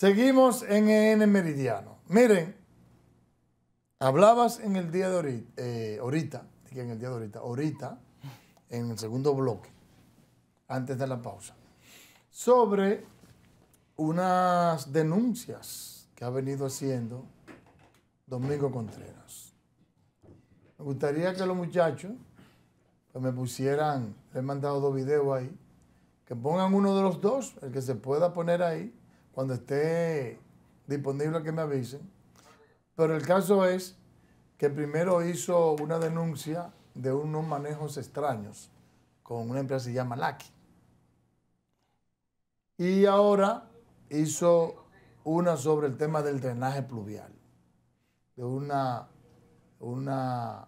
Seguimos en EN Meridiano. Miren, hablabas en el día de eh, ahorita, ahorita, en el día de ahorita, ahorita, en el segundo bloque, antes de la pausa, sobre unas denuncias que ha venido haciendo Domingo Contreras. Me gustaría que los muchachos pues, me pusieran, les he mandado dos videos ahí, que pongan uno de los dos, el que se pueda poner ahí, cuando esté disponible que me avisen. Pero el caso es que primero hizo una denuncia de unos manejos extraños con una empresa que se llama Lucky. Y ahora hizo una sobre el tema del drenaje pluvial, de una, una,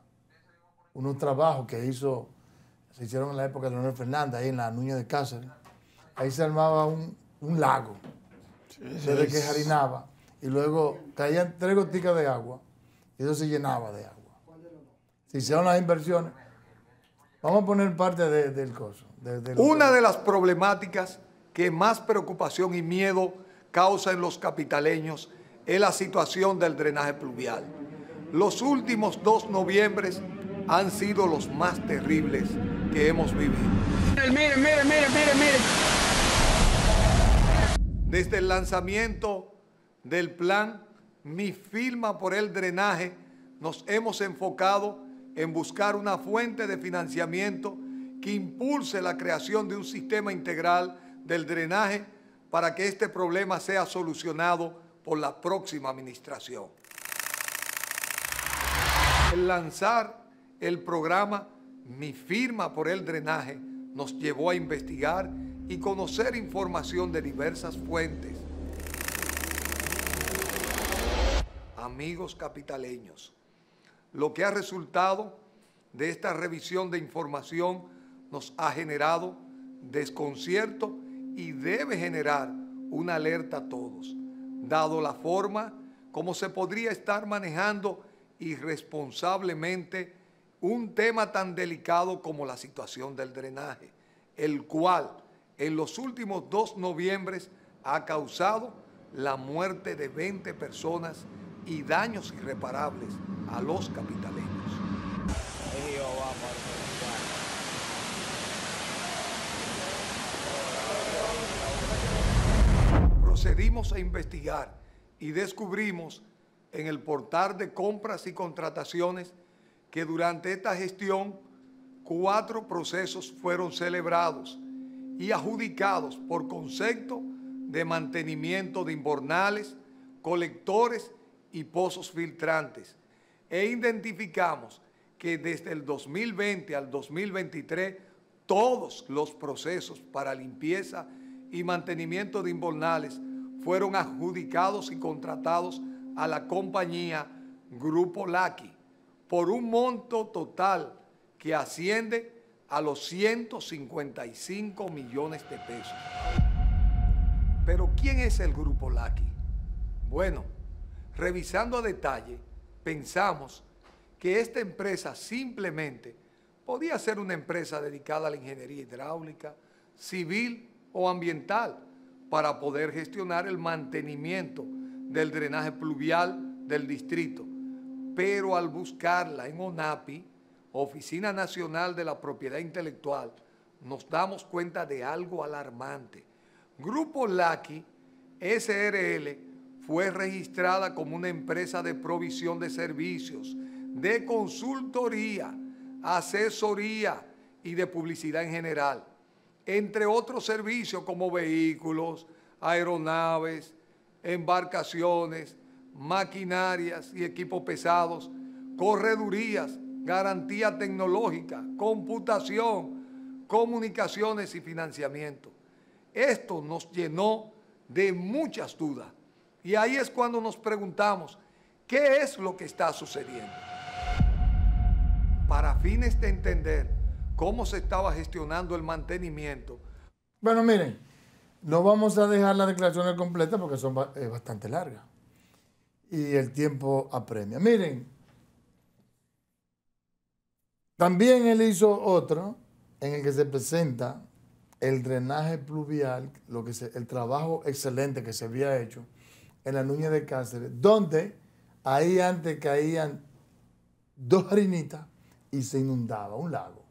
unos trabajos que hizo, se hicieron en la época de Leonel Fernández, ahí en la Nuña de Cáceres. Ahí se armaba un lago desde que harinaba Y luego caían tres goticas de agua y eso se llenaba de agua. Se dan las inversiones. Vamos a poner parte del coso. Una de las problemáticas que más preocupación y miedo causa en los capitaleños es la situación del drenaje pluvial. Los últimos dos noviembres han sido los más terribles que hemos vivido. Miren, miren, miren, miren, miren desde el lanzamiento del plan Mi firma por el drenaje, nos hemos enfocado en buscar una fuente de financiamiento que impulse la creación de un sistema integral del drenaje para que este problema sea solucionado por la próxima administración. El lanzar el programa Mi firma por el drenaje nos llevó a investigar y conocer información de diversas fuentes. Amigos capitaleños, lo que ha resultado de esta revisión de información nos ha generado desconcierto y debe generar una alerta a todos, dado la forma como se podría estar manejando irresponsablemente un tema tan delicado como la situación del drenaje, el cual en los últimos dos noviembres ha causado la muerte de 20 personas y daños irreparables a los capitaleños. Procedimos a investigar y descubrimos en el portal de compras y contrataciones que durante esta gestión cuatro procesos fueron celebrados y adjudicados por concepto de mantenimiento de inbornales, colectores y pozos filtrantes. E identificamos que desde el 2020 al 2023 todos los procesos para limpieza y mantenimiento de inbornales fueron adjudicados y contratados a la compañía Grupo Laki por un monto total que asciende a los 155 millones de pesos. Pero ¿quién es el grupo Laki? Bueno, revisando a detalle, pensamos que esta empresa simplemente podía ser una empresa dedicada a la ingeniería hidráulica, civil o ambiental, para poder gestionar el mantenimiento del drenaje pluvial del distrito. Pero al buscarla en ONAPI, Oficina Nacional de la Propiedad Intelectual, nos damos cuenta de algo alarmante. Grupo LACI SRL fue registrada como una empresa de provisión de servicios, de consultoría, asesoría y de publicidad en general, entre otros servicios como vehículos, aeronaves, embarcaciones, maquinarias y equipos pesados, corredurías, garantía tecnológica, computación, comunicaciones y financiamiento. Esto nos llenó de muchas dudas y ahí es cuando nos preguntamos, ¿qué es lo que está sucediendo? Para fines de entender cómo se estaba gestionando el mantenimiento. Bueno, miren, no vamos a dejar las declaraciones completas porque son bastante largas y el tiempo apremia. Miren, también él hizo otro en el que se presenta el drenaje pluvial, lo que el trabajo excelente que se había hecho en la Nuña de Cáceres, donde ahí antes caían dos harinitas y se inundaba un lago.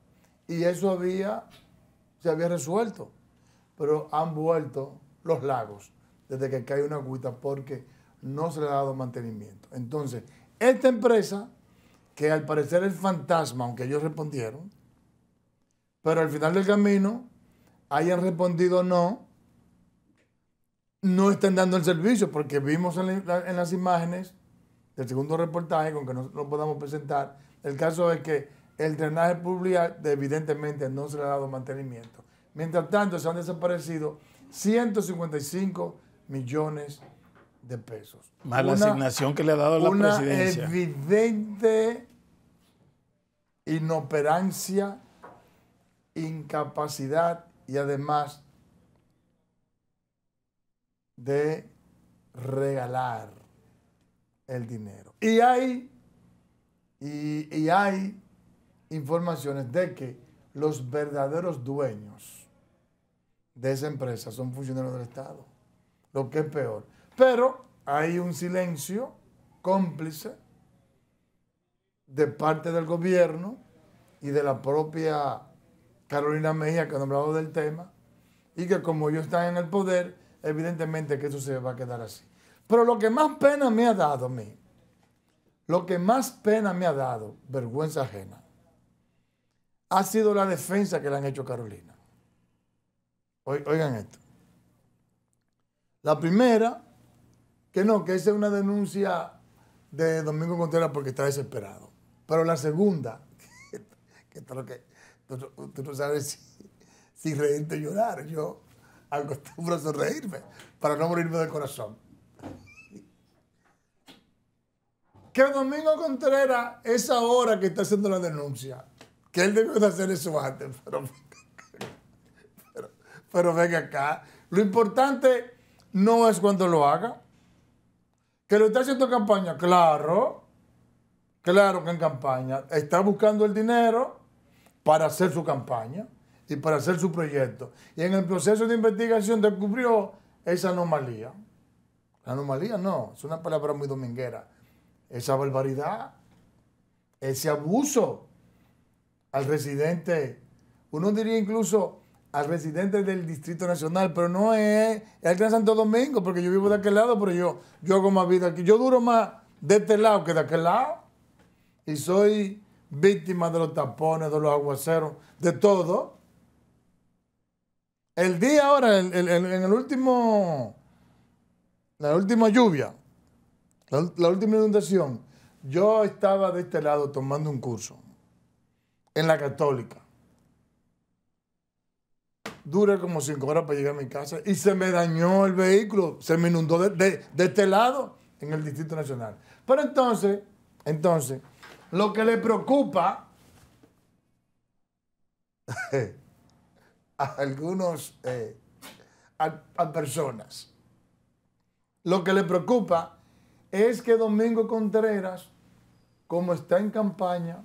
Y eso había, se había resuelto, pero han vuelto los lagos desde que cae una agüita porque no se le ha dado mantenimiento. Entonces, esta empresa que al parecer el fantasma, aunque ellos respondieron, pero al final del camino hayan respondido no, no están dando el servicio, porque vimos en, las imágenes del segundo reportaje, con que no lo podamos presentar, el caso es que el drenaje público evidentemente no se le ha dado mantenimiento. Mientras tanto, se han desaparecido 155 millones de de pesos. Más la asignación que le ha dado la una presidencia. evidente inoperancia, incapacidad y además de regalar el dinero. Y y hay informaciones de que los verdaderos dueños de esa empresa son funcionarios del Estado. Lo que es peor, pero hay un silencio cómplice de parte del gobierno y de la propia Carolina Mejía, que ha nombrado del tema, y que como yo están en el poder, evidentemente que eso se va a quedar así. Pero lo que más pena me ha dado a mí, lo que más pena me ha dado, vergüenza ajena, ha sido la defensa que le han hecho Carolina. Oigan esto. La primera que no, que esa es una denuncia de Domingo Contreras porque está desesperado. Pero la segunda, que, que tú, no sabes si, reírte o llorar. Yo acostumbro a reírme para no morirme del corazón. Que Domingo Contreras es ahora que está haciendo la denuncia. Que él debió de hacer eso antes, pero, pero venga acá. Lo importante no es cuando lo haga, ¿Que lo está haciendo en campaña? Claro. Claro que en campaña. Está buscando el dinero para hacer su campaña y para hacer su proyecto. Y en el proceso de investigación descubrió esa anomalía. La anomalía no, es una palabra muy dominguera. Esa barbaridad, ese abuso al residente. Uno diría incluso a residentes del Distrito Nacional, pero no es, eh, el eh, Santo Domingo, porque yo vivo de aquel lado, pero yo, yo hago más vida aquí. Yo duro más de este lado que de aquel lado. Y soy víctima de los tapones, de los aguaceros, de todo. El día ahora, en el, último, la última lluvia, la última inundación, yo estaba de este lado tomando un curso en la católica. Dura como cinco horas para llegar a mi casa y se me dañó el vehículo, se me inundó de, este lado en el Distrito Nacional. Pero entonces, entonces, lo que le preocupa a algunos, eh, personas, lo que le preocupa es que Domingo Contreras, como está en campaña,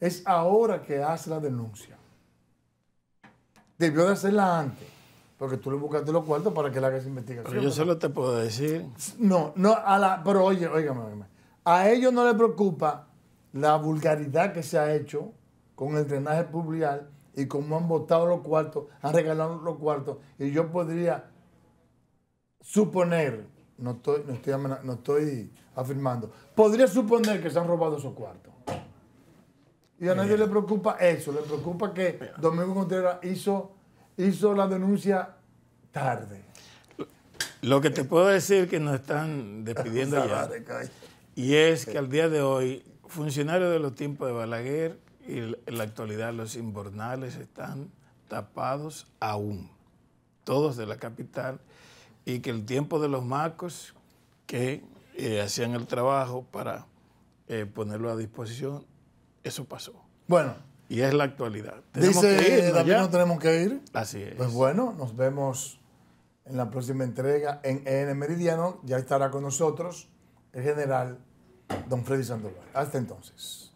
es ahora que hace la denuncia. Debió de hacerla antes. Porque tú le buscaste los cuartos para que le hagas investigación. Pero yo solo te puedo decir. No, no, a la, pero oye, óigame, A ellos no les preocupa la vulgaridad que se ha hecho con el drenaje público y cómo han votado los cuartos, han regalado los cuartos. Y yo podría suponer, no estoy, estoy, no estoy afirmando, podría suponer que se han robado esos cuartos. Y a nadie eh. le preocupa eso, le preocupa que Domingo Contreras hizo, hizo la denuncia tarde. Lo que te puedo decir que nos están despidiendo ya, y es que al día de hoy, funcionarios de los tiempos de Balaguer y en la actualidad los inbornales están tapados aún, todos de la capital, y que el tiempo de los macos que eh, hacían el trabajo para eh, ponerlo a disposición eso pasó. Bueno. Y es la actualidad. dice que ir, también no tenemos que ir. Así es. Pues bueno, nos vemos en la próxima entrega en EN Meridiano. Ya estará con nosotros el general don Freddy Sandoval. Hasta entonces.